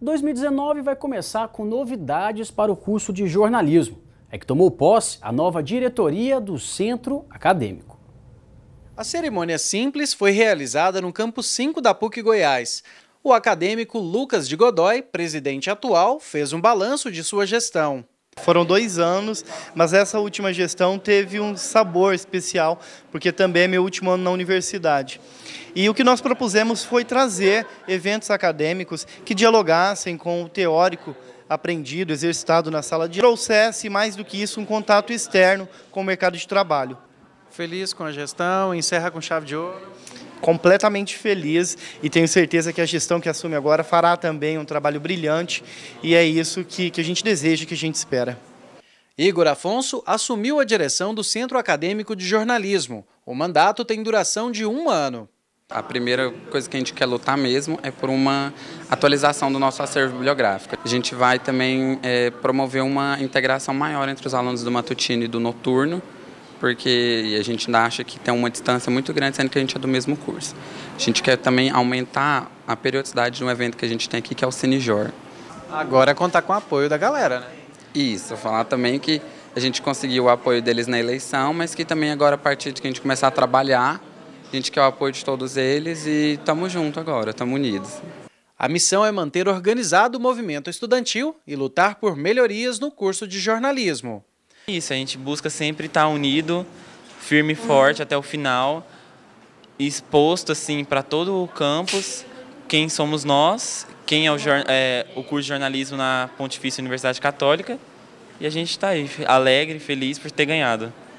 2019 vai começar com novidades para o curso de jornalismo. É que tomou posse a nova diretoria do centro acadêmico. A cerimônia simples foi realizada no campus 5 da PUC Goiás. O acadêmico Lucas de Godoy, presidente atual, fez um balanço de sua gestão. Foram dois anos, mas essa última gestão teve um sabor especial, porque também é meu último ano na universidade. E o que nós propusemos foi trazer eventos acadêmicos que dialogassem com o teórico aprendido, exercitado na sala de trouxesse, mais do que isso, um contato externo com o mercado de trabalho. Feliz com a gestão, encerra com chave de ouro completamente feliz e tenho certeza que a gestão que assume agora fará também um trabalho brilhante e é isso que, que a gente deseja, que a gente espera. Igor Afonso assumiu a direção do Centro Acadêmico de Jornalismo. O mandato tem duração de um ano. A primeira coisa que a gente quer lutar mesmo é por uma atualização do nosso acervo bibliográfico. A gente vai também é, promover uma integração maior entre os alunos do matutino e do noturno, porque a gente ainda acha que tem uma distância muito grande, sendo que a gente é do mesmo curso. A gente quer também aumentar a periodicidade de um evento que a gente tem aqui, que é o Cinejor. Agora é contar com o apoio da galera, né? Isso, falar também que a gente conseguiu o apoio deles na eleição, mas que também agora, a partir de que a gente começar a trabalhar, a gente quer o apoio de todos eles e estamos juntos agora, estamos unidos. A missão é manter organizado o movimento estudantil e lutar por melhorias no curso de jornalismo. Isso, a gente busca sempre estar unido, firme e uhum. forte até o final, exposto assim para todo o campus, quem somos nós, quem é o, é, o curso de jornalismo na Pontifícia Universidade Católica, e a gente está aí, alegre, feliz por ter ganhado.